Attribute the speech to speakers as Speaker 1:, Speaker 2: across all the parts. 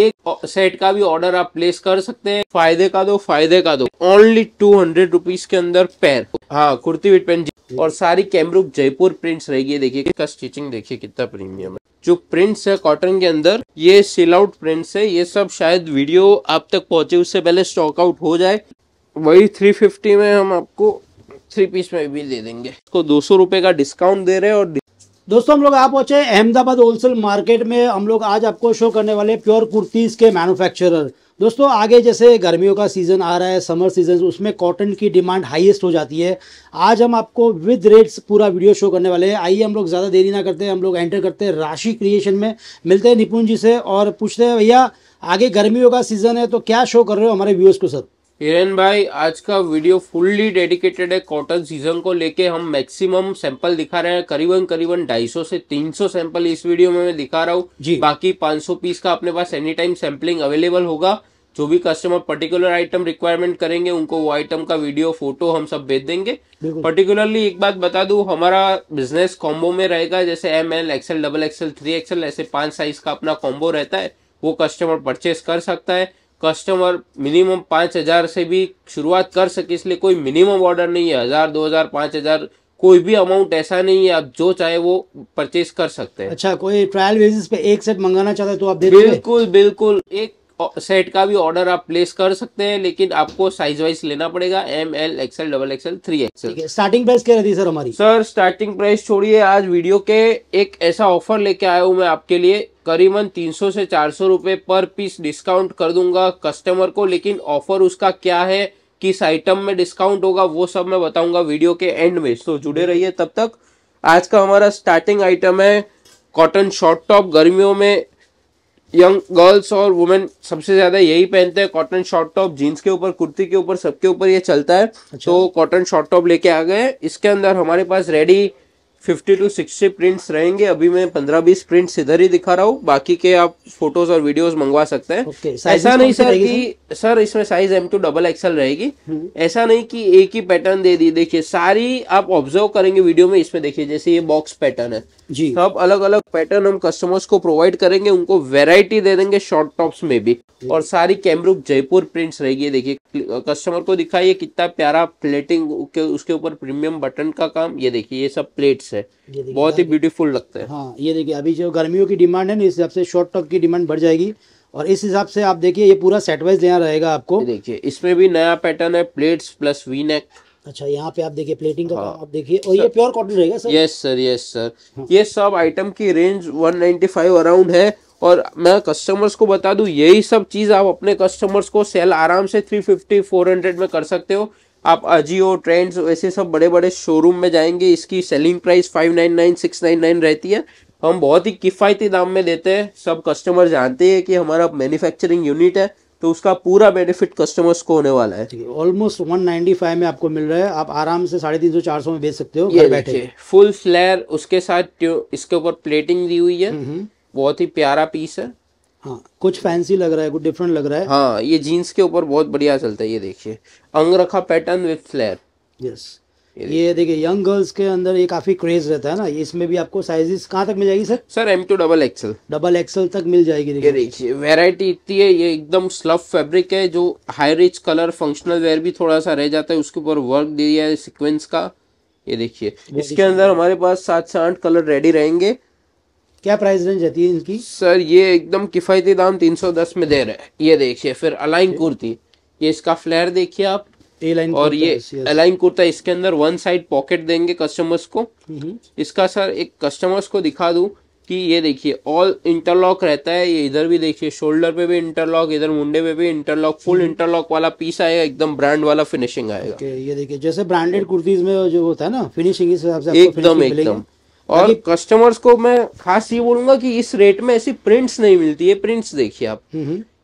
Speaker 1: एक सेट का भी ऑर्डर आप प्लेस कर सकते हैं फायदे का दो फायदे का दो ओनली टू हंड्रेड रुपीज के अंदर पैर हाँ कुर्ती विट पेन और सारी कैमरूक जयपुर प्रिंट्स रहेगी देखिए इसका स्टिचिंग देखिए कितना प्रीमियम है जो प्रिंट्स है कॉटन के अंदर ये सिल आउट प्रिंट्स है ये सब शायद वीडियो आप तक पहुंचे उससे पहले स्टॉक आउट हो जाए वही थ्री फिफ्टी में हम आपको थ्री पीस में भी दे देंगे इसको दो सौ रुपये का डिस्काउंट दे रहे हैं और
Speaker 2: दोस्तों हम लोग आप पहुंचे अहमदाबाद होलसेल मार्केट में हम लोग आज आपको शो करने वाले प्योर कुर्तीज़ के मैन्युफैक्चरर दोस्तों आगे जैसे गर्मियों का सीज़न आ रहा है समर सीजन उसमें कॉटन की डिमांड हाईएस्ट हो जाती है आज हम आपको विद रेट्स पूरा वीडियो शो करने वाले हैं आइए हम लोग ज़्यादा देरी ना करते हम लोग एंटर करते हैं राशि क्रिएशन में मिलते हैं निपुण जी से और पूछते हैं भैया आगे गर्मियों का सीज़न है तो क्या शो कर रहे हो हमारे व्यूअर्स को सर
Speaker 1: हिरेन भाई आज का वीडियो फुल्ली डेडिकेटेड है कॉटन सीजन को लेके हम मैक्सिमम सैंपल दिखा रहे हैं करीबन करीबन 250 से 300 सैंपल इस वीडियो में मैं दिखा रहा हूँ बाकी 500 पीस का अपने पास एनी टाइम सैंपलिंग अवेलेबल होगा जो भी कस्टमर पर्टिकुलर आइटम रिक्वायरमेंट करेंगे उनको वो आइटम का वीडियो फोटो हम सब भेज देंगे पर्टिकुलरली एक बात बता दू हमारा बिजनेस कॉम्बो में रहेगा जैसे M L XL double XL three XL ऐसे पांच साइज का अपना कॉम्बो रहता है वो कस्टमर परचेस कर सकता है कस्टमर मिनिमम पाँच हज़ार से भी शुरुआत कर सके इसलिए कोई मिनिमम ऑर्डर नहीं है हज़ार दो हज़ार पाँच हज़ार कोई भी अमाउंट ऐसा नहीं है आप जो चाहे वो परचेज कर सकते हैं
Speaker 2: अच्छा कोई ट्रायल बेसिस पे एक सेट मंगाना चाहते हैं तो आप दे बिल्कुल
Speaker 1: बिल्कुल एक सेट का भी ऑर्डर आप प्लेस कर सकते हैं लेकिन आपको साइज वाइज लेना पड़ेगा M L XL double XL three XL
Speaker 2: starting price क्या रहती है सर हमारी
Speaker 1: सर स्टार्टिंग प्राइस छोड़िए आज वीडियो के एक ऐसा ऑफर लेके आया हूँ मैं आपके लिए करीबन 300 से 400 रुपए पर पीस डिस्काउंट कर दूंगा कस्टमर को लेकिन ऑफर उसका क्या है किस आइटम में डिस्काउंट होगा वो सब मैं बताऊंगा वीडियो के एंड में तो जुड़े रहिए तब तक आज का हमारा स्टार्टिंग आइटम है कॉटन शॉर्ट टॉप गर्मियों में यंग गर्ल्स और वुमेन सबसे ज्यादा यही पहनते हैं कॉटन शॉर्ट टॉप जीन्स के ऊपर कुर्ती के ऊपर सबके ऊपर ये चलता है अच्छा। तो कॉटन शॉर्ट टॉप लेके आ गए इसके अंदर हमारे पास ready fifty to sixty prints रहेंगे अभी मैं पंद्रह बीस प्रिंट्स इधर ही दिखा रहा हूँ बाकी के आप फोटोज और वीडियोस मंगवा सकते हैं okay, ऐसा नहीं सर कि सर इसमें size M to double XL रहेगी हम्म। ऐसा नहीं कि एक ही पैटर्न दे दी देखिए सारी आप ऑब्जर्व करेंगे वीडियो में इसमें देखिए जैसे ये बॉक्स पैटर्न है जी सब अलग अलग पैटर्न हम कस्टमर्स को प्रोवाइड करेंगे उनको वेराइटी दे देंगे शॉर्ट टॉप्स में भी हम्म। और सारी कैमरुक जयपुर प्रिंट्स रहेगी देखिए कस्टमर को दिखाइए कितना प्यारा प्लेटिंग उसके ऊपर प्रीमियम बटन का काम ये देखिए ये सब प्लेट्स से बहुत ही ब्यूटीफुल लगते हैं हाँ
Speaker 2: ये देखिए अभी जो गर्मियों की डिमांड है ना इस हिसाब से शॉर्ट टॉप की डिमांड बढ़ जाएगी और इस हिसाब से आप देखिए ये पूरा सेट वाइज देना रहेगा आपको देखिए
Speaker 1: इसमें भी नया पैटर्न है प्लेट्स प्लस वी नेक अच्छा यहाँ पे आप देखिए प्लेटिंग का हाँ। आप देखिए और ये प्योर कॉटन रहेगा sir yes sir yes sir हाँ। ये सब आइटम की रेंज 195 अराउंड है और मैं कस्टमर्स को बता दूं यही सब चीज़ आप अपने कस्टमर्स को सेल आराम से 350 400 में कर सकते हो आप अजियो ट्रेंड्स वैसे सब बड़े बड़े शोरूम में जाएंगे इसकी selling price five nine nine six nine nine रहती है हम बहुत ही किफ़ायती दाम में देते हैं सब कस्टमर जानते हैं कि हमारा मैन्युफैक्चरिंग यूनिट है तो उसका पूरा बेनिफिट कस्टमर्स को होने वाला है ऑलमोस्ट वन
Speaker 2: फाइव में आपको मिल रहा है आप आराम से साढ़े तीन सौ चार सौ में बेच सकते हो ये बैठे
Speaker 1: फुल स्लेयर उसके साथ इसके ऊपर प्लेटिंग दी हुई है हम्म, हम्म। बहुत ही प्यारा पीस है हाँ कुछ फैंसी लग रहा है कुछ डिफरेंट लग रहा है हाँ ये जीन्स के ऊपर बहुत बढ़िया चलता है ये देखिए अंगरखा पैटर्न विद फ्लेयर यस
Speaker 2: ये देखिए यंग गर्ल्स के अंदर ये काफी क्रेज रहता है ना इसमें भी आपको साइजेस कहाँ तक मिल जाएगी sir
Speaker 1: sir M to double XL
Speaker 2: double XL तक मिल जाएगी देखिए देखिए
Speaker 1: वेरायटी इतनी है ये एकदम स्लफ फेब्रिक है जो high rich colour functional wear भी थोड़ा सा रह जाता है उसके ऊपर वर्क दिया है सिक्वेंस का ये देखिए इसके अंदर हमारे पास सात से आठ कलर रेडी रहेंगे क्या प्राइस रेंज रहती है इनकी सर ये एकदम किफ़ायती दाम 310 में दे रहे हैं ये देखिए फिर अलाइन कुर्ती ये इसका फ्लेयर देखिए आप ए लाइन और ये अलाइन कुर्ता इसके अंदर वन साइड पॉकेट देंगे कस्टमर्स को इसका सर एक कस्टमर्स को दिखा दू कि ये देखिए ऑल इंटरलॉक रहता है ये इधर भी देखिए शोल्डर पे भी इंटरलॉक इधर मुंडे पे भी इंटरलॉक फुल इंटरलॉक वाला पीस आएगा एकदम ब्रांड वाला फिनिशिंग आएगा okay,
Speaker 2: ये देखिए जैसे ब्रांडेड कुर्तीज में जो होता है ना फिनिशिंग इस हिसाब से एकदम एकदम और
Speaker 1: कस्टमर्स को मैं खास ये बोलूंगा कि इस रेट में ऐसी प्रिंट्स नहीं मिलती ये प्रिंट्स देखिए आप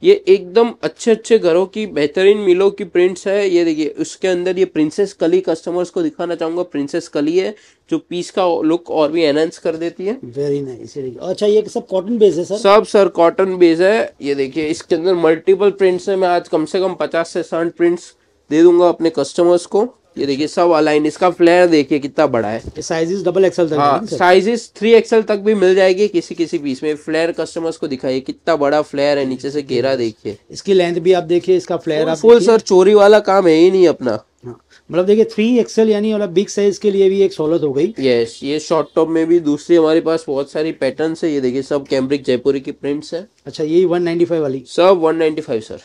Speaker 1: ये एकदम अच्छे अच्छे घरों की बेहतरीन मिलों की प्रिंट्स है ये देखिए उसके अंदर ये प्रिंसेस कली कस्टमर्स को दिखाना चाहूंगा प्रिंसेस कली है जो पीस का लुक और भी एनहेंस कर देती है
Speaker 2: वेरी नाइस अच्छा ये सब कॉटन बेस है सर सब
Speaker 1: सर कॉटन बेस है ये देखिए इसके अंदर मल्टीपल प्रिंट्स है मैं आज कम से कम पचास से साठ प्रिंट्स दे दूंगा अपने कस्टमर्स को ये देखिए सब अलाइन इसका फ्लेयर देखिए कितना बड़ा है साइजेस डबल एक्सएल तक साइजेस थ्री एक्सएल तक भी मिल जाएगी किसी किसी पीस में फ्लेयर कस्टमर्स को दिखाइए कितना बड़ा फ्लेयर है नीचे से घेरा देखिए इसकी लेंथ भी आप देखिए इसका फ्लेयर आप फुल सर चोरी वाला काम है ही नहीं अपना हाँ,
Speaker 2: मतलब देखिए थ्री एक्सएल यानी वाला बिग साइज के लिए भी एक सहूलत हो गई
Speaker 1: यस ये शॉर्ट टॉप में भी दूसरी हमारे पास बहुत सारी पैटर्न है ये देखिए सब कैम्ब्रिक जयपुरी की प्रिंट्स है अच्छा यही फाइव वाली सब 195 सर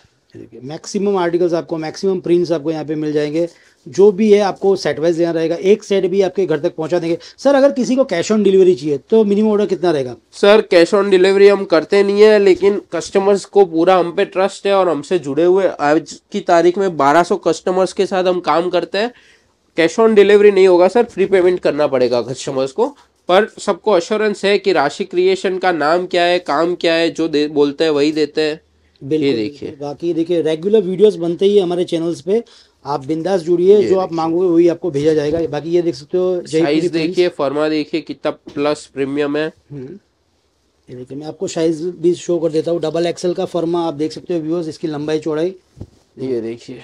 Speaker 2: मैक्सिमम आर्टिकल्स आपको मैक्सिमम प्रिंट्स आपको यहाँ पे मिल जाएंगे जो भी है आपको सेट वाइज देना रहेगा एक सेट भी आपके घर तक पहुंचा देंगे सर अगर किसी को कैश ऑन डिलीवरी चाहिए तो मिनिमम ऑर्डर कितना रहेगा
Speaker 1: सर कैश ऑन डिलीवरी हम करते नहीं है लेकिन कस्टमर्स को पूरा हम पे ट्रस्ट है और हमसे जुड़े हुए आज की तारीख में 1200 कस्टमर्स के साथ हम काम करते हैं कैश ऑन डिलीवरी नहीं होगा सर फ्री पेमेंट करना पड़ेगा कस्टमर्स को पर सबको अश्योरेंस है कि राशि क्रिएशन का नाम क्या है काम क्या है जो बोलते हैं वही देते हैं बिल्कुल देखिए
Speaker 2: बाकी देखिए रेगुलर वीडियोस बनते ही हमारे चैनल्स पे आप बिंदास जुड़िए जो आप मांगोगे वही आपको भेजा जाएगा बाकी ये देख सकते हो साइज देखिए
Speaker 1: फर्मा देखिए कितना प्लस प्रीमियम है
Speaker 2: हम्म। ये देखिए मैं आपको साइज भी शो कर देता हूँ डबल एक्सल का फर्मा आप देख सकते हो व्यूअर्स इसकी लंबाई चौड़ाई ये देखिए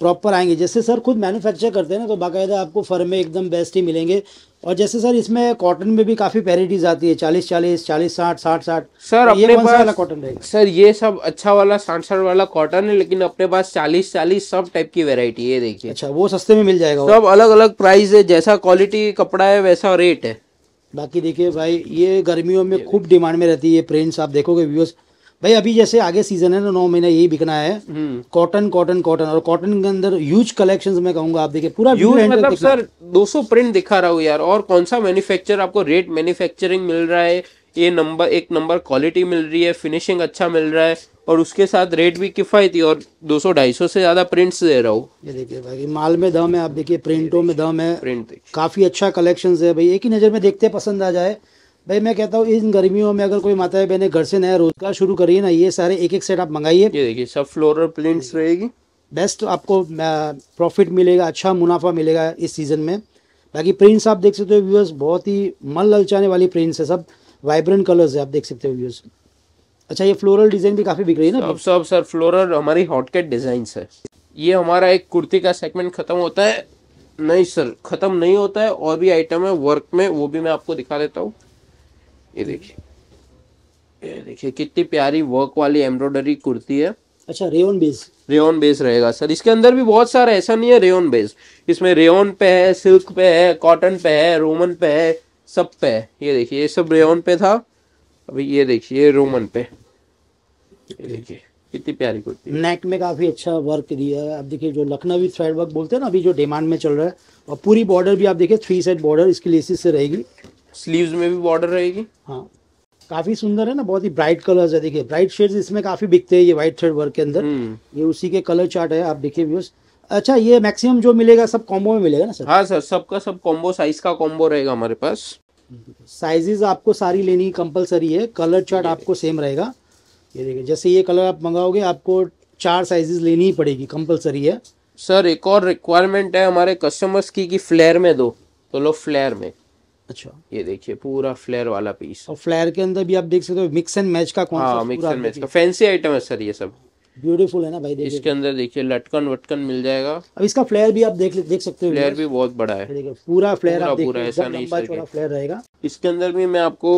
Speaker 2: प्रॉपर आएंगे जैसे सर खुद मैन्युफैक्चर करते हैं ना तो बाकायदा आपको फर्म में एकदम बेस्ट ही मिलेंगे और जैसे सर इसमें कॉटन में भी काफ़ी वेराइटीज़ आती है चालीस चालीस चालीस साठ साठ साठ सर तो अपने पास वाला कॉटन रहेगा
Speaker 1: सर ये सब अच्छा वाला साठ साठ वाला कॉटन है लेकिन अपने पास चालीस चालीस सब टाइप की वेरायटी है देखिए अच्छा वो
Speaker 2: सस्ते में मिल जाएगा सब
Speaker 1: अलग अलग प्राइस है जैसा क्वालिटी कपड़ा है वैसा रेट है बाकी
Speaker 2: देखिए भाई ये गर्मियों में खूब डिमांड में रहती है प्रिंट्स आप देखोगे व्यूअर्स भाई अभी जैसे आगे सीजन है ना नौ महीना यही बिकना है कॉटन कॉटन कॉटन और कॉटन के अंदर ह्यूज कलेक्शंस में कहूंगा आप देखिए पूरा ह्यूज मतलब सर
Speaker 1: 200 प्रिंट दिखा रहा हूँ यार और कौन सा मैन्युफैक्चर आपको रेट मैन्युफैक्चरिंग मिल रहा है ये नंबर एक नंबर क्वालिटी मिल रही है फिनिशिंग अच्छा मिल रहा है और उसके साथ रेट भी किफ़ायती और 200 250 से ज़्यादा प्रिंट्स दे रहा हूँ
Speaker 2: ये देखिए भाई माल में दम है आप देखिए प्रिंटों में दम है प्रिंट काफ़ी अच्छा कलेक्शन है भाई एक ही नज़र में देखते पसंद आ जाए भाई मैं कहता हूँ इन गर्मियों में अगर कोई माता बहने घर से नया रोजगार शुरू करिए ना ये सारे एक एक सेट आप मंगाइए ये देखिए सब
Speaker 1: फ्लोरल प्लेन्स रहेगी
Speaker 2: बेस्ट आपको प्रॉफिट मिलेगा अच्छा मुनाफा मिलेगा इस सीज़न में बाकी प्रिंट्स आप देख सकते हो व्यूअर्स बहुत ही मन ललचाने वाली प्रिंट्स है सब वाइब्रेंट कलर्स है आप देख सकते हो व्यूअर्स अच्छा ये फ्लोरल डिजाइन भी काफी बिक रही है ना सब
Speaker 1: सब सर फ्लोरल हमारी हॉटकेट डिजाइन है ये हमारा एक कुर्ती का सेगमेंट खत्म होता है नहीं सर खत्म नहीं होता है और भी आइटम है वर्क में वो भी मैं आपको दिखा देता हूँ ये देखिए ये देखिए कितनी प्यारी वर्क वाली एम्ब्रॉयडरी कुर्ती है अच्छा रेयन बेस रेयन बेस रहेगा सर इसके अंदर भी बहुत सारा ऐसा नहीं है रेयन बेस इसमें रेयन पे है सिल्क पे है कॉटन पे है रोमन पे है सब पे है ये देखिए ये सब रेयन पे था अभी ये देखिए ये रोमन पे देखिए कितनी प्यारी कुर्ती
Speaker 2: नेक में काफ़ी अच्छा वर्क दिया है आप देखिए जो लखनवी थ्रेड वर्क बोलते हैं ना अभी जो डिमांड में चल रहा है और पूरी बॉर्डर भी आप देखिए थ्री साइड बॉर्डर इसकी लेसिस से रहेगी स्लीव्स में भी बॉर्डर रहेगी हाँ काफी सुंदर है ना बहुत ही ब्राइट कलर्स है देखिए ब्राइट शेड्स इसमें काफी बिकते हैं ये व्हाइट थ्रेड वर्क के अंदर हम्म। ये उसी के कलर चार्ट है आप देखिए व्यूज अच्छा ये मैक्सिमम जो मिलेगा सब कॉम्बो में मिलेगा ना सर
Speaker 1: हाँ सर सबका सब कॉम्बो साइज का कॉम्बो रहेगा हमारे पास
Speaker 2: साइजेस आपको सारी लेनी कंपलसरी है कलर चार्ट आपको सेम रहेगा ये देखिए जैसे ये कलर आप मंगाओगे आपको चार साइजेस लेनी ही पड़ेगी कंपलसरी है
Speaker 1: सर एक और रिक्वायरमेंट है हमारे कस्टमर्स की कि फ्लेयर में दो तो लो फ्लेयर में अच्छा ये देखिए पूरा फ्लेयर वाला पीस और
Speaker 2: फ्लेयर के अंदर भी आप देख सकते हो मिक्स एंड मैच का हाँ मिक्स एंड मैच का
Speaker 1: फैंसी आइटम है सर ये सब
Speaker 2: ब्यूटीफुल है ना भाई इसके
Speaker 1: अंदर देखिए लटकन वटकन मिल जाएगा
Speaker 2: अब इसका फ्लेयर भी आप देख
Speaker 1: देख सकते हो फ्लेयर भी बहुत बड़ा है पूरा फ्लेयर आप पूरा ऐसा नहीं फ्लेयर रहेगा इसके अंदर भी मैं आपको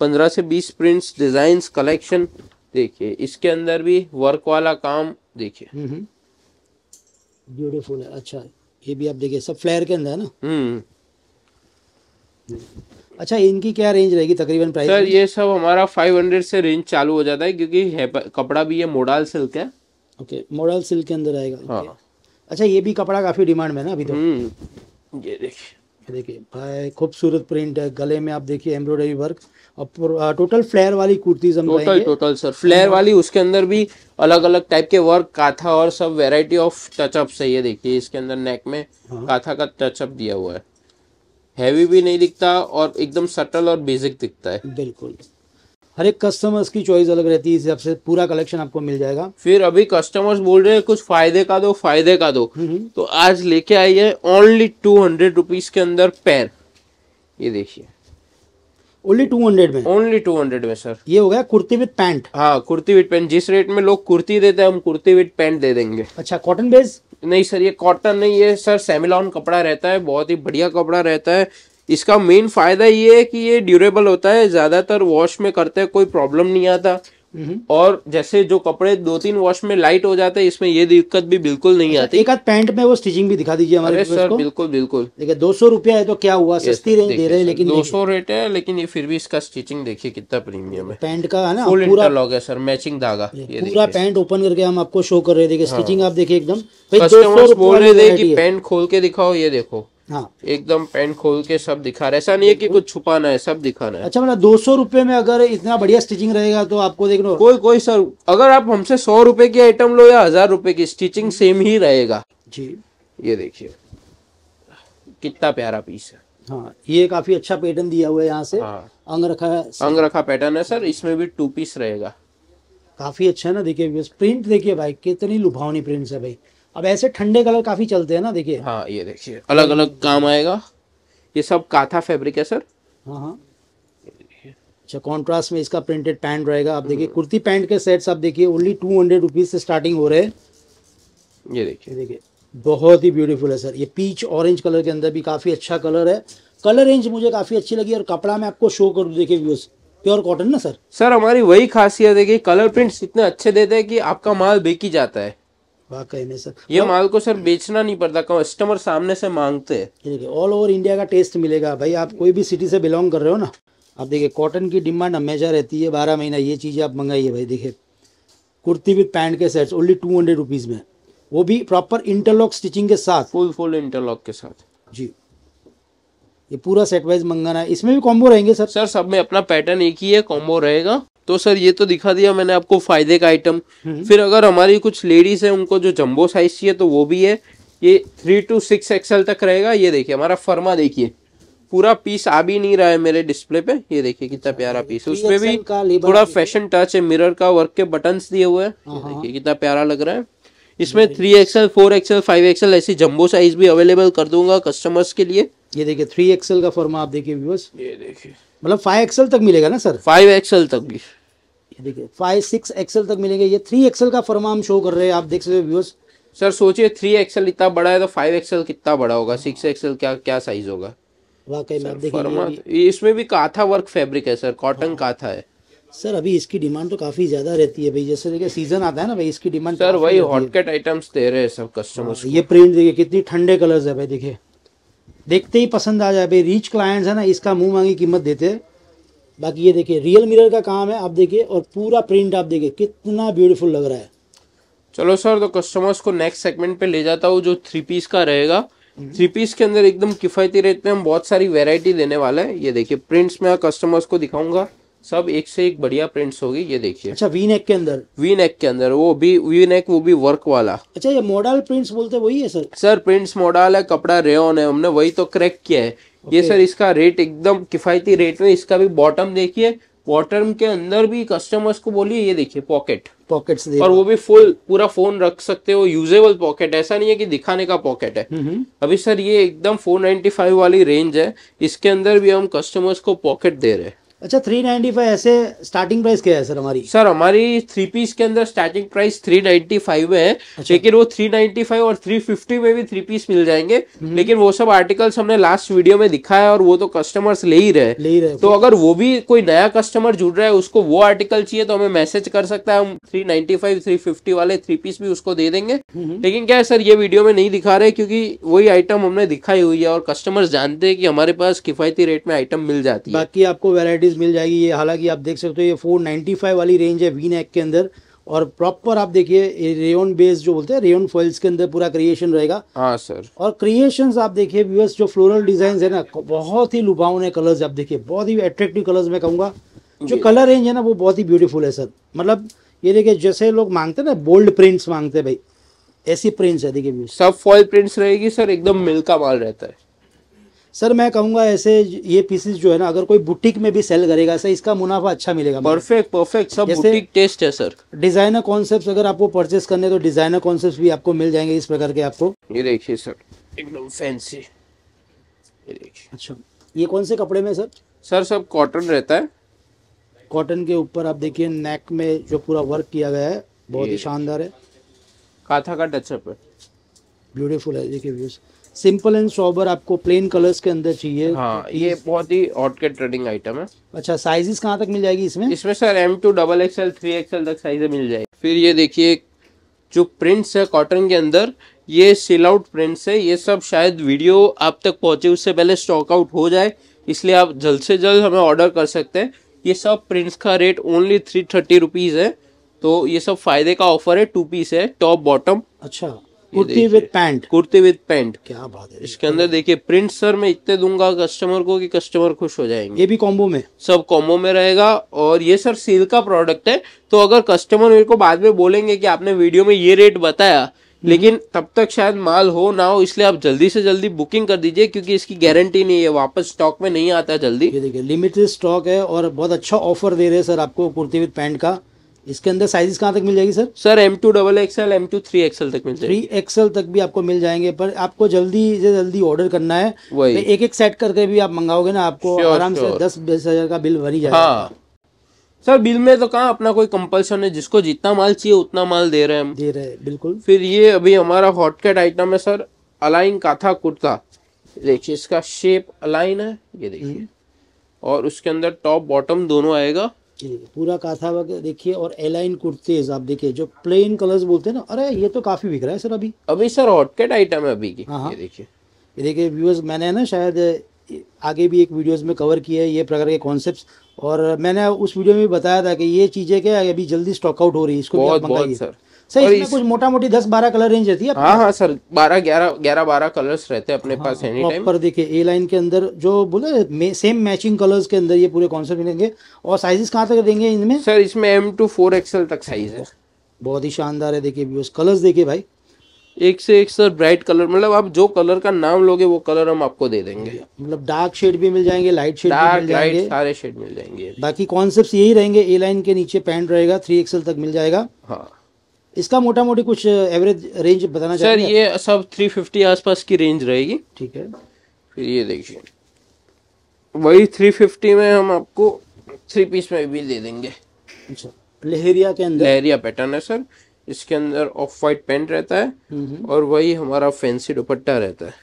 Speaker 1: पंद्रह से बीस प्रिंट्स डिजाइन कलेक्शन देखिए इसके अंदर भी वर्क वाला काम देखिए
Speaker 2: ब्यूटीफुल हम्म, हम्म। है अच्छा ये भी आप देखिए सब फ्लेयर के अंदर है ना हम्म। अच्छा इनकी क्या रेंज रहेगी तकरीबन प्राइस सर ये
Speaker 1: सब हमारा 500 से रेंज चालू हो जाता है क्योंकि कपड़ा भी ये मोडाल सिल्क है
Speaker 2: ओके मोडाल सिल्क के अंदर आएगा हाँ। अच्छा ये भी कपड़ा काफ़ी डिमांड में ना अभी तो
Speaker 1: हम्म, ये देखिए
Speaker 2: देखिए भाई खूबसूरत प्रिंट है गले में आप देखिए एम्ब्रॉयडरी वर्क और टोटल फ्लेयर वाली कुर्तीज हम टोटल टोटल सर फ्लेयर वाली
Speaker 1: उसके अंदर भी अलग अलग टाइप के वर्क काथा और सब वेराइटी ऑफ टचअप है ये देखिए इसके अंदर नेक में हाँ। काथा का टचअप दिया हुआ है हैवी भी नहीं दिखता और एकदम सटल और बेसिक दिखता है बिल्कुल
Speaker 2: हर एक कस्टमर्स की चॉइस अलग रहती है इस हिसाब से पूरा कलेक्शन आपको मिल जाएगा
Speaker 1: फिर अभी कस्टमर्स बोल रहे हैं कुछ फायदे का दो फायदे का दो हम्म। तो आज लेके आई है ओनली टू हंड्रेड रुपीज के अंदर पैर ये देखिए ओनली टू हंड्रेड में ओनली टू हंड्रेड में सर ये हो गया कुर्ती विद पैंट हाँ कुर्ती विद पैंट जिस रेट में लोग कुर्ती देते हैं हम कुर्ती विद पैंट दे देंगे अच्छा कॉटन बेस नहीं सर ये कॉटन नहीं है सर सेमिलॉन कपड़ा रहता है बहुत ही बढ़िया कपड़ा रहता है इसका मेन फ़ायदा ये है कि ये ड्यूरेबल होता है ज़्यादातर वॉश में करते हैं कोई प्रॉब्लम नहीं आता हम्म। और जैसे जो कपड़े दो तीन वॉश में लाइट हो जाते हैं इसमें ये दिक्कत भी बिल्कुल नहीं अच्छा, आती एक
Speaker 2: आध पैंट में वो स्टिचिंग भी दिखा दीजिए हमारे सर बिल्कुल बिल्कुल देखिए दो सौ रुपया है तो क्या हुआ सस्ती रेंज दे रहे हैं लेकिन दो सौ
Speaker 1: रेट है लेकिन ये फिर भी इसका स्टिचिंग देखिए कितना प्रीमियम है पैंट का है ना फुल इंटरलॉक है सर मैचिंग धागा पूरा
Speaker 2: पैंट ओपन करके हम आपको शो कर रहे थे देखिए स्टिचिंग हाँ। आप देखिए एकदम बोल रहे थे
Speaker 1: पैंट खोल के दिखाओ ये देखो हाँ एकदम पैंट खोल के सब दिखा रहा है ऐसा नहीं है कि कुछ छुपाना है सब दिखाना है
Speaker 2: अच्छा मतलब दो सौ रूपये में अगर इतना बढ़िया स्टिचिंग रहेगा तो आपको देख लो कोई कोई सर
Speaker 1: अगर आप हमसे सौ रूपये की आइटम लो या हजार रूपये की स्टिचिंग सेम ही रहेगा जी ये देखिए कितना प्यारा पीस है हाँ ये काफी अच्छा पैटर्न दिया हुआ है यहाँ से हाँ। अंगरखा अंगरखा पैटर्न है सर इसमें भी टू पीस रहेगा
Speaker 2: काफी अच्छा है ना देखिए प्रिंट देखिए भाई कितनी लुभावनी प्रिंट है भाई अब ऐसे ठंडे कलर काफी चलते हैं ना देखिए
Speaker 1: हाँ ये देखिए अलग अलग काम आएगा ये सब काथा फैब्रिक है सर
Speaker 2: हाँ हाँ अच्छा कॉन्ट्रास्ट में इसका प्रिंटेड पैंट रहेगा आप देखिए कुर्ती पैंट के सेट्स आप देखिए ओनली टू हंड्रेड रुपीज से स्टार्टिंग हो रहे हैं
Speaker 1: ये देखिए देखिए
Speaker 2: बहुत ही ब्यूटीफुल है सर ये पीच ऑरेंज कलर के अंदर भी काफ़ी अच्छा कलर है कलर रेंज मुझे काफ़ी अच्छी लगी और कपड़ा मैं आपको शो
Speaker 1: करूँ देखिए व्यूज प्योर कॉटन ना सर सर हमारी वही खासियत है कि कलर प्रिंट्स इतने अच्छे देते हैं कि आपका माल बेक ही जाता है
Speaker 2: वाकई में सर
Speaker 1: ये माल को सर बेचना नहीं पड़ता कस्टमर सामने से मांगते
Speaker 2: हैं है ऑल ओवर इंडिया का टेस्ट मिलेगा भाई आप कोई भी सिटी से बिलोंग कर रहे हो ना आप देखिए कॉटन की डिमांड हमेशा रहती है बारह महीना ये चीज़ें आप मंगाइए भाई देखिए कुर्ती विथ पैंट के sets only two hundred rupees में वो भी प्रॉपर इंटरलॉक स्टिचिंग के साथ फुल फुल इंटरलॉक के साथ जी ये पूरा सेट वाइज मंगाना है इसमें भी कॉम्बो रहेंगे
Speaker 1: सर सर सब में अपना पैटर्न एक ही है कॉम्बो रहेगा तो सर ये तो दिखा दिया मैंने आपको फायदे का आइटम हम्म। फिर अगर हमारी कुछ लेडीज है उनको जो जंबो साइज चाहिए तो वो भी है ये थ्री टू सिक्स एक्सएल तक रहेगा ये देखिए हमारा फर्मा देखिए पूरा पीस आ भी नहीं रहा है मेरे डिस्प्ले पे ये देखिए कितना अच्छा, प्यारा पीस है उसमें भी थोड़ा फैशन टच है मिरर का वर्क के बटन दिए हुए हैं हाँ, हाँ। देखिए कितना प्यारा लग रहा है इसमें three XL four XL five XL ऐसी जम्बो साइज भी अवेलेबल कर दूंगा कस्टमर्स के लिए ये देखिए थ्री एक्सएल का फॉर्मा आप देखिए व्यूअर्स ये देखिए मतलब
Speaker 2: फाइव एक्सएल तक मिलेगा ना सर फाइव एक्सएल तक भी ये देखिए फाइव सिक्स एक्सएल तक मिलेंगे ये थ्री एक्सएल का फॉर्मा हम शो कर रहे हैं आप देख सकते हो व्यूअर्स
Speaker 1: सर सोचिए थ्री एक्सएल इतना बड़ा है तो फाइव एक्सएल कितना बड़ा होगा सिक्स एक्सएल क्या क्या साइज होगा
Speaker 2: वाकई में देखिए
Speaker 1: इसमें भी काथा वर्क फैब्रिक है सर कॉटन काथा है
Speaker 2: सर अभी इसकी डिमांड तो काफी ज्यादा रहती है भाई जैसे देखिए सीजन आता है ना भाई इसकी डिमांड सर वही
Speaker 1: हॉटकेट आइटम्स दे रहे हैं सब हाँ, कस्टमर्स ये प्रिंट देखिए कितनी ठंडे कलर्स
Speaker 2: है भाई देखिए देखते ही पसंद आ जाए भाई रिच क्लाइंट्स है ना इसका मुंह मांगी कीमत देते हैं बाकी ये देखिए रियल मिरर का काम है आप देखिए और पूरा प्रिंट आप देखिए कितना ब्यूटीफुल लग
Speaker 1: रहा है चलो सर तो कस्टमर्स को नेक्स्ट सेगमेंट पे ले जाता हूँ जो थ्री पीस का रहेगा थ्री हम्म। पीस के अंदर एकदम किफ़ायती रेट में हम बहुत सारी वेराइटी देने वाले हैं ये देखिए प्रिंट्स में कस्टमर्स को दिखाऊंगा सब एक से एक बढ़िया प्रिंट्स होगी ये देखिए अच्छा
Speaker 2: वी नेक के अंदर
Speaker 1: वी नेक के अंदर वो भी वी नेक वो भी वर्क वाला
Speaker 2: अच्छा ये मॉडल प्रिंट्स बोलते वही है सर
Speaker 1: सर प्रिंट्स मॉडल है कपड़ा रेन है हमने वही तो क्रैक किया है ये सर इसका रेट एकदम किफायती रेट में इसका भी बॉटम देखिए बॉटम के अंदर भी कस्टमर्स को बोलिए ये देखिए पॉकेट पॉकेट और वो भी फुल पूरा फोन रख सकते हो यूजेबल पॉकेट ऐसा नहीं है कि दिखाने का पॉकेट है हम्म, हम्म। अभी सर ये एकदम 495 वाली रेंज है इसके अंदर भी हम कस्टमर्स को पॉकेट दे रहे हैं
Speaker 2: अच्छा थ्री नाइन्टी फाइव ऐसे स्टार्टिंग प्राइस क्या है सर हमारी
Speaker 1: सर हमारी थ्री पीस के अंदर starting price three ninety five में है अच्छा। लेकिन वो थ्री नाइन्टी फाइव और थ्री फिफ्टी में भी थ्री पीस मिल जाएंगे हम्म। लेकिन वो सब आर्टिकल्स हमने लास्ट वीडियो में दिखाया और वो तो कस्टमर्स ले ही रहे ले ही रहे तो अगर वो भी कोई नया कस्टमर जुड़ रहा है उसको वो आर्टिकल चाहिए तो हमें मैसेज कर सकता है हम three ninety five three fifty वाले थ्री पीस भी उसको दे देंगे हम्म। लेकिन क्या है सर ये वीडियो में नहीं दिखा रहे क्योंकि वही आइटम हमने दिखाई हुई है और कस्टमर्स जानते हैं कि हमारे पास किफायती रेट में आइटम मिल जाती है बाकी आपको
Speaker 2: वेराइटी प्राइस मिल जाएगी ये हालांकि आप देख सकते हो ये 495 वाली रेंज है वी नेक के अंदर और प्रॉपर आप देखिए रेयन बेस जो बोलते हैं रेयन फॉइल्स के अंदर पूरा क्रिएशन रहेगा हाँ सर और क्रिएशन आप देखिए व्यूअर्स जो फ्लोरल डिजाइन है ना बहुत ही लुभावने कलर्स आप देखिए बहुत ही अट्रेक्टिव कलर्स मैं कहूँगा जो कलर रेंज है ना वो बहुत ही ब्यूटीफुल है सर मतलब ये देखिए जैसे लोग मांगते हैं ना बोल्ड प्रिंट्स मांगते हैं भाई ऐसी प्रिंट्स है देखिए
Speaker 1: सब फॉइल प्रिंट्स रहेगी सर एकदम
Speaker 2: मिल्का माल रहता है सर मैं कहूँगा ऐसे ये पीसेस जो है ना अगर कोई बुटीक में भी सेल करेगा सर इसका मुनाफा अच्छा मिलेगा परफेक्ट
Speaker 1: परफेक्ट सब बुटीक टेस्ट है सर
Speaker 2: डिजाइनर कॉन्सेप्ट अगर आपको परचेस करने तो डिजाइनर कॉन्सेप्ट भी आपको मिल जाएंगे इस प्रकार के आपको
Speaker 1: ये देखिए सर एकदम फैंसी अच्छा ये कौन से कपड़े में सर सर सब कॉटन रहता है
Speaker 2: कॉटन के ऊपर आप देखिए नेक में जो पूरा वर्क किया गया है बहुत ही शानदार है
Speaker 1: काथा का टचअप है
Speaker 2: ब्यूटीफुल है देखिए व्यूज़ सिंपल एंड सॉबर आपको प्लेन कलर्स के अंदर चाहिए हाँ
Speaker 1: ये बहुत ही हॉट के ट्रेडिंग आइटम है अच्छा साइजेस कहाँ तक मिल जाएगी इसमें इसमें sir M to double XL three XL तक साइज मिल जाएगी फिर ये देखिए जो प्रिंट्स है कॉटन के अंदर ये सिल आउट प्रिंट्स है ये सब शायद वीडियो आप तक पहुंचे उससे पहले स्टॉक आउट हो जाए इसलिए आप जल्द से जल्द हमें ऑर्डर कर सकते हैं ये सब प्रिंट्स का rate only three thirty rupees है तो ये सब फायदे का ऑफर है टू पीस है टॉप बॉटम अच्छा kurti with pant kurti with pant क्या बात है इसके अंदर देखिए प्रिंट सर मैं इतने दूंगा कस्टमर को कि कस्टमर खुश हो जाएंगे ये भी कॉम्बो में सब कॉम्बो में रहेगा और ये सर सील का प्रोडक्ट है तो अगर कस्टमर मेरे को बाद में बोलेंगे कि आपने वीडियो में ये रेट बताया हम्म। लेकिन तब तक शायद माल हो ना हो इसलिए आप जल्दी से जल्दी बुकिंग कर दीजिए क्योंकि इसकी गारंटी नहीं है वापस स्टॉक में नहीं आता जल्दी ये देखिए लिमिटेड स्टॉक
Speaker 2: है और बहुत अच्छा ऑफर दे रहे हैं सर आपको कुर्ती विद पैंट का इसके अंदर साइजेस कहाँ तक मिल जाएगी sir
Speaker 1: sir M to double XL M to three XL तक मिल जाएगी थ्री
Speaker 2: एक्सएल तक भी आपको मिल जाएंगे पर आपको जल्दी
Speaker 1: से जल्दी ऑर्डर करना है वही एक एक सेट करके भी आप मंगाओगे ना आपको आराम से दस बीस हजार का बिल भरी जाएगा हाँ। सर बिल में तो कहाँ अपना कोई कंपल्सन है जिसको जितना माल चाहिए उतना माल दे रहे हैं दे रहे हैं बिल्कुल फिर ये अभी हमारा हॉटकेट आइटम है सर अलाइन काथा कुर्ता देखिए इसका शेप अलाइन है ये देखिए हम्म। और उसके अंदर टॉप बॉटम दोनों आएगा
Speaker 2: ये देखिए पूरा काथा वगैरह देखिए और एलाइन कुर्तीज आप देखिए जो प्लेन कलर्स बोलते हैं ना अरे ये तो काफी बिक रहा है सर अभी
Speaker 1: अभी सर हॉटकेट आइटम है अभी की हाँ, हाँ ये देखिए
Speaker 2: ये देखिए व्यूअर्स मैंने ना शायद आगे भी एक वीडियोस में कवर किया है ये प्रकार के कॉन्सेप्ट्स और मैंने उस वीडियो में भी बताया था कि ये चीज़ें क्या अभी जल्दी स्टॉक आउट हो रही है इसको बहुत, भी आप मंगाइए
Speaker 1: सर इसमें कुछ मोटा मोटी दस बारह कलर रेंज रहती है हाँ हाँ सर बारह ग्यारह ग्यारह बारह कलर्स रहते हैं अपने हाँ, पास एनी टाइम पर
Speaker 2: देखिए ए लाइन के अंदर जो बोले सेम मैचिंग कलर्स के अंदर ये पूरे कॉन्सेप्ट मिलेंगे और साइजेस कहाँ तक देंगे इनमें सर इसमें एम टू फोर एक्सएल तक साइज है बहुत ही शानदार है देखिए व्यूज कलर्स देखिए भाई
Speaker 1: एक से एक सर ब्राइट कलर मतलब आप जो कलर का नाम लोगे वो कलर हम आपको दे देंगे
Speaker 2: मतलब डार्क शेड भी मिल जाएंगे लाइट शेड भी मिल जाएंगे सारे
Speaker 1: शेड मिल जाएंगे
Speaker 2: बाकी कॉन्सेप्ट यही रहेंगे ए लाइन के नीचे पैंट रहेगा थ्री एक्सएल तक मिल जाएगा हाँ इसका मोटा मोटी कुछ एवरेज रेंज बताना सर
Speaker 1: ये सब 350 आसपास की रेंज रहेगी ठीक है फिर ये देखिए वही 350 में हम आपको थ्री पीस में भी दे देंगे अच्छा लहरिया के अंदर लहरिया पैटर्न है सर इसके अंदर ऑफ वाइट पेंट रहता है और वही हमारा फैंसी दुपट्टा रहता है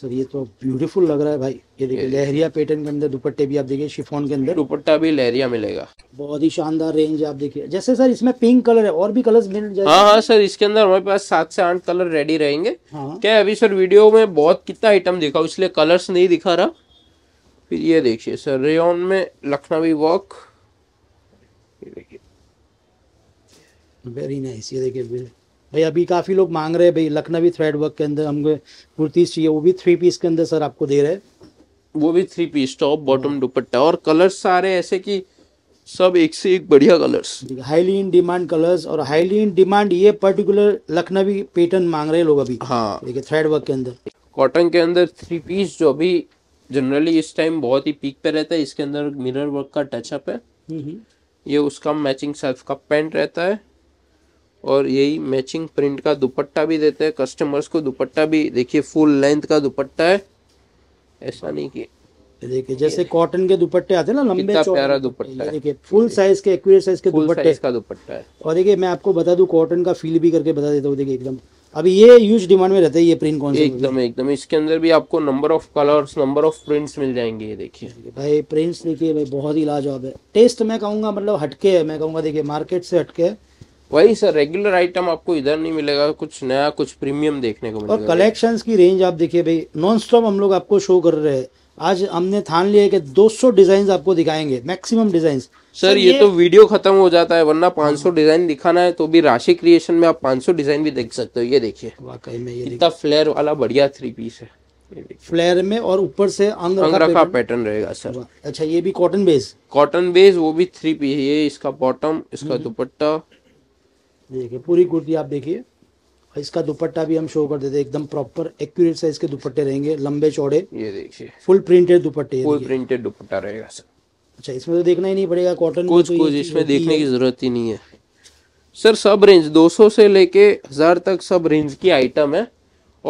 Speaker 2: सर ये तो ब्यूटीफुल लग रहा है भाई ये देखिए लहरिया पैटर्न के अंदर दुपट्टे भी आप देखिए शिफोन के
Speaker 1: अंदर दुपट्टा भी लहरिया मिलेगा
Speaker 2: बहुत ही शानदार रेंज आप देखिए जैसे सर इसमें पिंक कलर है और भी कलर्स मिल जाएंगे हाँ हाँ
Speaker 1: सर इसके अंदर हमारे पास सात से आठ कलर रेडी रहेंगे हाँ। क्या अभी सर वीडियो में बहुत कितना आइटम दिखा इसलिए कलर्स नहीं दिखा रहा फिर ये देखिए सर रेन में लखनवी वर्क
Speaker 2: वेरी नाइस ये देखिए भाई अभी काफ़ी लोग मांग रहे हैं भाई लखनवी थ्रेड वर्क के अंदर हमको कुर्तीस चाहिए वो भी थ्री पीस के अंदर सर आपको दे रहे हैं
Speaker 1: वो भी three piece top bottom dupatta और कलर्स सारे ऐसे कि सब एक से एक बढ़िया colours
Speaker 2: highly in demand colours और हाईली इन डिमांड ये पर्टिकुलर लखनवी पैटर्न मांग रहे लोग अभी हाँ देखिए थ्रेड वर्क के अंदर
Speaker 1: कॉटन के अंदर थ्री पीस जो अभी जनरली इस टाइम बहुत ही पीक पे रहता है इसके अंदर मिरर वर्क का टचअप है हम्म, हम्म। ये उसका मैचिंग सेल्फ का पेंट रहता है और यही मैचिंग प्रिंट का दुपट्टा भी देते हैं कस्टमर्स को दुपट्टा भी देखिए फुल लेंथ का दुपट्टा है ऐसा नहीं कि देखिए जैसे
Speaker 2: कॉटन के दुपट्टे आते हैं ना लंबे प्यारा
Speaker 1: दुपट्टा देखिए
Speaker 2: फुल साइज के एक्यूरेट साइज के दुपट्टे का दुपट्टा है और देखिए मैं आपको बता दूं कॉटन का फील भी करके बता देता हूँ देखिए एकदम अभी ये यूज डिमांड में रहता है ये प्रिंट कौन सा
Speaker 1: एकदम एकदम इसके अंदर भी आपको number of colours number of prints मिल जाएंगे ये देखिए
Speaker 2: भाई प्रिंट्स देखिए भाई बहुत ही लाजवाब है टेस्ट मैं कहूँगा मतलब हटके है मैं कहूँगा देखिए मार्केट से हटके है
Speaker 1: वही सर रेगुलर आइटम आपको इधर नहीं मिलेगा कुछ नया कुछ प्रीमियम देखने को मिलेगा और कलेक्शंस
Speaker 2: की रेंज आप देखिए भाई नॉन स्टॉप हम लोग आपको शो कर रहे हैं आज हमने ठान लिया कि 200 डिजाइन आपको दिखाएंगे मैक्सिमम डिजाइन सर ये, ये तो
Speaker 1: वीडियो खत्म हो जाता है वरना 500 डिजाइन हाँ। दिखाना है तो भी राशि क्रिएशन में आप 500 डिजाइन भी देख सकते हो ये देखिए वाकई में ये इतना फ्लेयर वाला बढ़िया थ्री पीस है
Speaker 2: फ्लेयर में और ऊपर से अंग रखा
Speaker 1: पैटर्न रहेगा सर अच्छा ये भी कॉटन बेस कॉटन बेस वो भी थ्री पीस ये इसका बॉटम इसका हम्म। दुपट्टा
Speaker 2: देखिए पूरी कुर्ती आप देखिए इसका दुपट्टा भी हम शो कर देते एकदम प्रॉपर एक्यूरेट साइज के दुपट्टे रहेंगे लंबे चौड़े ये देखिए फुल प्रिंटेड दुपट्टे फुल
Speaker 1: प्रिंटेड दुपट्टा रहेगा सर
Speaker 2: अच्छा इसमें तो देखना ही नहीं पड़ेगा कॉटन कुछ तो कुछ इसमें देखने की
Speaker 1: जरूरत ही नहीं है सर सब रेंज 200 से लेके हजार तक सब रेंज की आइटम है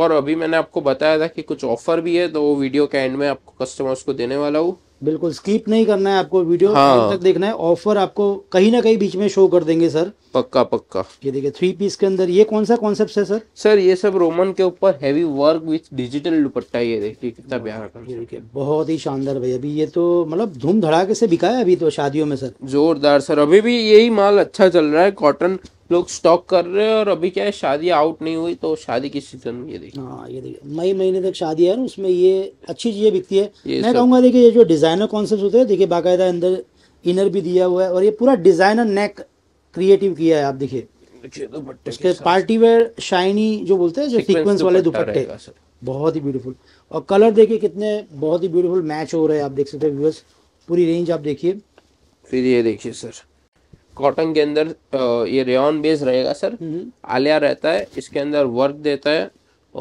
Speaker 1: और अभी मैंने आपको बताया था कि कुछ ऑफर भी है तो वो वीडियो के एंड में आपको कस्टमर्स को देने वाला हूँ
Speaker 2: बिल्कुल स्कीप नहीं करना है आपको वीडियो हाँ। तक देखना है ऑफर आपको कहीं ना कहीं बीच में शो कर देंगे सर पक्का पक्का ये देखिए थ्री पीस के अंदर ये कौन सा कॉन्सेप्ट है सर सर ये सब रोमन के ऊपर heavy work with digital
Speaker 1: dupatta ये देखिए कितना प्यारा देखिए
Speaker 2: बहुत ही शानदार भाई अभी ये तो मतलब धूम धड़ाके से बिकाया अभी तो शादियों में सर
Speaker 1: जोरदार सर अभी भी यही माल अच्छा चल रहा है कॉटन लोग स्टॉक कर रहे हैं और अभी क्या है शादी आउट नहीं हुई तो शादी की सीजन ये देखिए हाँ ये देखिए मई महीने
Speaker 2: तक शादी है उसमें ये अच्छी चीज़ें बिकती है मैं कहूँगा देखिए ये जो डिज़ाइनर कॉन्सेप्ट होते हैं देखिए बाकायदा अंदर इनर भी दिया हुआ है और ये पूरा डिज़ाइनर नेक क्रिएटिव किया है आप देखिए
Speaker 1: तो उसके पार्टी
Speaker 2: वेयर शाइनी जो बोलते हैं जो सीक्वेंस वाले दुपट्टे बहुत ही ब्यूटीफुल और कलर देखिए कितने बहुत ही ब्यूटीफुल मैच हो रहे हैं आप देख सकते हैं व्यूअर्स पूरी रेंज आप
Speaker 1: देखिए फिर ये देखिए सर कॉटन के अंदर ये रेन बेस रहेगा सर हम्म। आलिया रहता है इसके अंदर वर्क देता है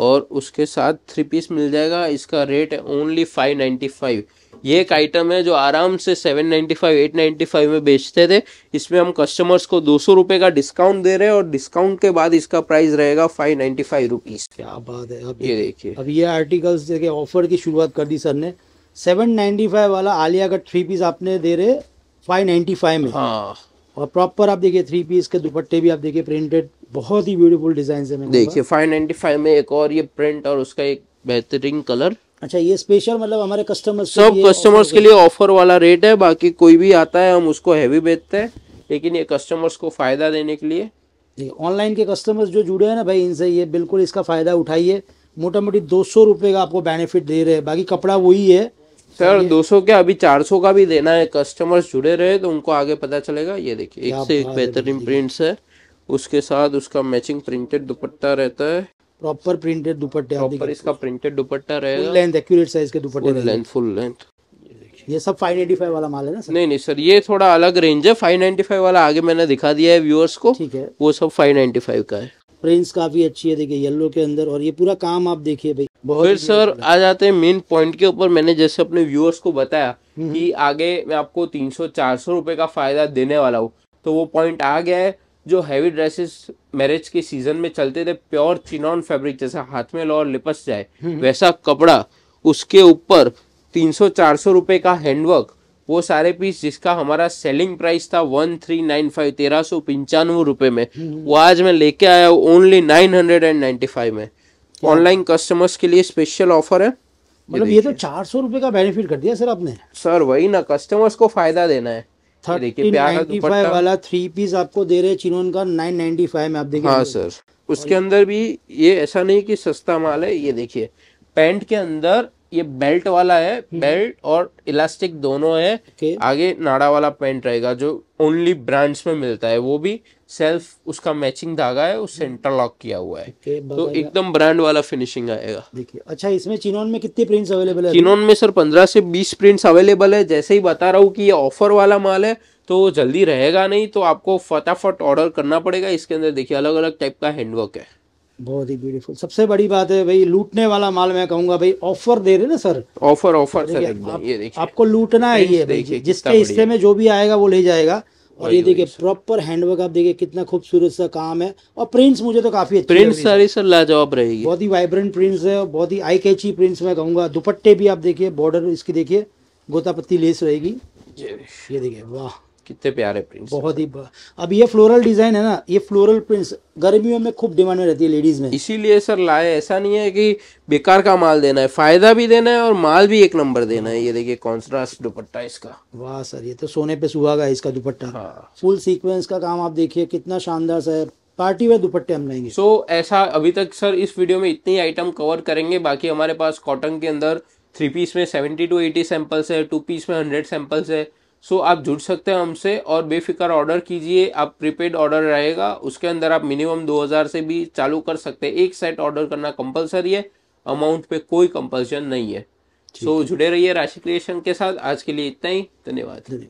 Speaker 1: और उसके साथ थ्री पीस मिल जाएगा इसका रेट है ओनली फाइव नाइन्टी फाइव ये एक आइटम है जो आराम से seven ninety five eight ninety five में बेचते थे इसमें हम कस्टमर्स को दो सौ रुपये का डिस्काउंट दे रहे हैं और डिस्काउंट के बाद इसका प्राइस रहेगा फाइव नाइन्टी फाइव रुपीज़ क्या बात है अब ये देखिए अब ये
Speaker 2: आर्टिकल्स देखिए ऑफर की शुरुआत कर दी सर ने सेवन नाइन्टी फाइव वाला आलिया का थ्री पीस आपने दे रहे फाइव नाइन्टी फाइव में हाँ और प्रॉपर आप देखिए थ्री पीस के दुपट्टे भी आप देखिए प्रिंटेड बहुत ही ब्यूटीफुल डिजाइन है देखिए
Speaker 1: फाइव नाइनटी फाइव में एक और ये प्रिंट और उसका एक बेहतरीन कलर अच्छा ये स्पेशल मतलब हमारे कस्टमर्स सब कस्टमर्स के लिए ऑफर वाला रेट है बाकी कोई भी आता है हम उसको हैवी बेचते हैं लेकिन ये कस्टमर्स को फायदा देने के लिए
Speaker 2: ऑनलाइन के कस्टमर्स जो जुड़े हैं ना भाई इनसे ये बिल्कुल इसका फायदा उठाइए मोटा मोटी दो सौ रुपये का आपको बेनिफिट दे रहे हैं बाकी कपड़ा वही है
Speaker 1: सर 200 क्या अभी 400 का भी देना है कस्टमर्स जुड़े रहे तो उनको आगे पता चलेगा ये देखिए एक से एक बेहतरीन प्रिंट्स है उसके साथ उसका मैचिंग प्रिंटेड दुपट्टा रहता है
Speaker 2: प्रॉपर प्रिंटेड दुपट्टे प्रॉपर इसका
Speaker 1: प्रिंटेड दुपट्टा रहेगा
Speaker 2: के दुपट्टे फुल लेंथ ये सब 595 वाला माल है ना
Speaker 1: सर? नहीं नहीं सर ये थोड़ा अलग रेंज है 595 वाला आगे मैंने दिखा दिया है व्यूअर्स को ठीक है वो सब 595 का है
Speaker 2: प्रिंट्स काफी अच्छी है देखिए येलो के अंदर और ये पूरा काम आप देखिए भाई फिर सर
Speaker 1: आ जाते हैं मेन पॉइंट के ऊपर मैंने जैसे अपने व्यूअर्स को बताया हम्म। कि आगे मैं आपको 300 400 रुपए का फायदा देने वाला हूँ तो वो पॉइंट आ गया है जो हैवी ड्रेसेस मैरिज के सीजन में चलते थे प्योर चिनॉन फैब्रिक जैसे हाथ में लो और लिपस जाए हम्म। वैसा कपड़ा उसके ऊपर 300 400 रुपए का हैंडवर्क वो सारे पीस जिसका हमारा सेलिंग प्राइस था वन थ्री नाइन फाइव तेरह सौ पंचानवे रुपए में हम्म। वो आज मैं लेके आया हूँ only nine hundred and ninety five में ऑनलाइन कस्टमर्स के लिए स्पेशल ऑफर है मतलब ये, ये तो चार सौ रुपए का बेनिफिट कर दिया सर आपने सर वही ना कस्टमर्स को फायदा देना है देखिए वाला थ्री पीस आपको दे रहे चिनोन का नाइन नाइनटी फाइव में आप देखिए हाँ सर उसके अंदर भी ये ऐसा नहीं कि सस्ता माल है ये देखिए पैंट के अंदर ये बेल्ट वाला है बेल्ट हम्म। और इलास्टिक दोनों है okay. आगे नाड़ा वाला पेंट रहेगा जो ओनली ब्रांड्स में मिलता है वो भी सेल्फ उसका मैचिंग धागा है उससे इंटरलॉक किया हुआ है okay, तो एकदम ब्रांड वाला फिनिशिंग आएगा देखिए अच्छा
Speaker 2: इसमें चिनोन में कितने प्रिंट्स अवेलेबल है चिनोन में
Speaker 1: सर पंद्रह से बीस प्रिंट्स अवेलेबल है जैसे ही बता रहा हूँ कि ये ऑफर वाला माल है तो जल्दी रहेगा नहीं तो आपको फटाफट ऑर्डर करना पड़ेगा इसके अंदर देखिए अलग अलग टाइप का हैंडवर्क है
Speaker 2: बहुत ही ब्यूटीफुल सबसे बड़ी बात है भाई लूटने वाला माल मैं कहूंगा भाई ऑफर दे रहे ना सर
Speaker 1: ऑफर ऑफर सर आप, आपको
Speaker 2: लूटना है ये
Speaker 1: जिसके हिस्से में
Speaker 2: जो भी आएगा वो ले जाएगा और ये देखिए प्रॉपर हैंडवर्क आप देखिए कितना खूबसूरत सा काम है और प्रिंट्स मुझे तो काफी अच्छे प्रिंट्स सारे
Speaker 1: सर लाजवाब रहेगी बहुत
Speaker 2: ही वाइब्रेंट प्रिंट्स है बहुत ही आई कैची प्रिंट्स मैं कहूंगा दुपट्टे भी आप देखिए बॉर्डर इसकी देखिए गोतापत्ती लेस रहेगी ये देखिए वाह
Speaker 1: कितने प्यारे प्रिंट्स बहुत ही
Speaker 2: अब ये फ्लोरल डिज़ाइन है ना ये फ्लोरल प्रिंट्स
Speaker 1: गर्मियों में खूब डिमांड में रहती है लेडीज़ में इसीलिए सर लाए ऐसा नहीं है कि बेकार का माल देना है फ़ायदा भी देना है और माल भी एक नंबर देना है ये देखिए कॉन्ट्रास्ट दुपट्टा इसका वाह सर
Speaker 2: ये तो सोने पे सुहागा है इसका दुपट्टा हाँ। फुल सीक्वेंस का काम आप देखिए कितना शानदार सा है पार्टी वेयर दुपट्टे हम लेंगे
Speaker 1: सो ऐसा अभी तक सर इस वीडियो में इतनी आइटम कवर करेंगे बाकी हमारे पास कॉटन के अंदर थ्री पीस में सेवेंटी टू एटी सैम्पल्स है टू पीस में हंड्रेड सैंपल्स है सो आप जुड़ सकते हैं हमसे और बेफिक्र ऑर्डर कीजिए आप प्रीपेड ऑर्डर रहेगा उसके अंदर आप मिनिमम 2000 से भी चालू कर सकते हैं एक सेट ऑर्डर करना कंपलसरी है अमाउंट पे कोई कंपल्शन नहीं है सो so, जुड़े रहिए राशि क्रिएशन के साथ आज के लिए इतना ही धन्यवाद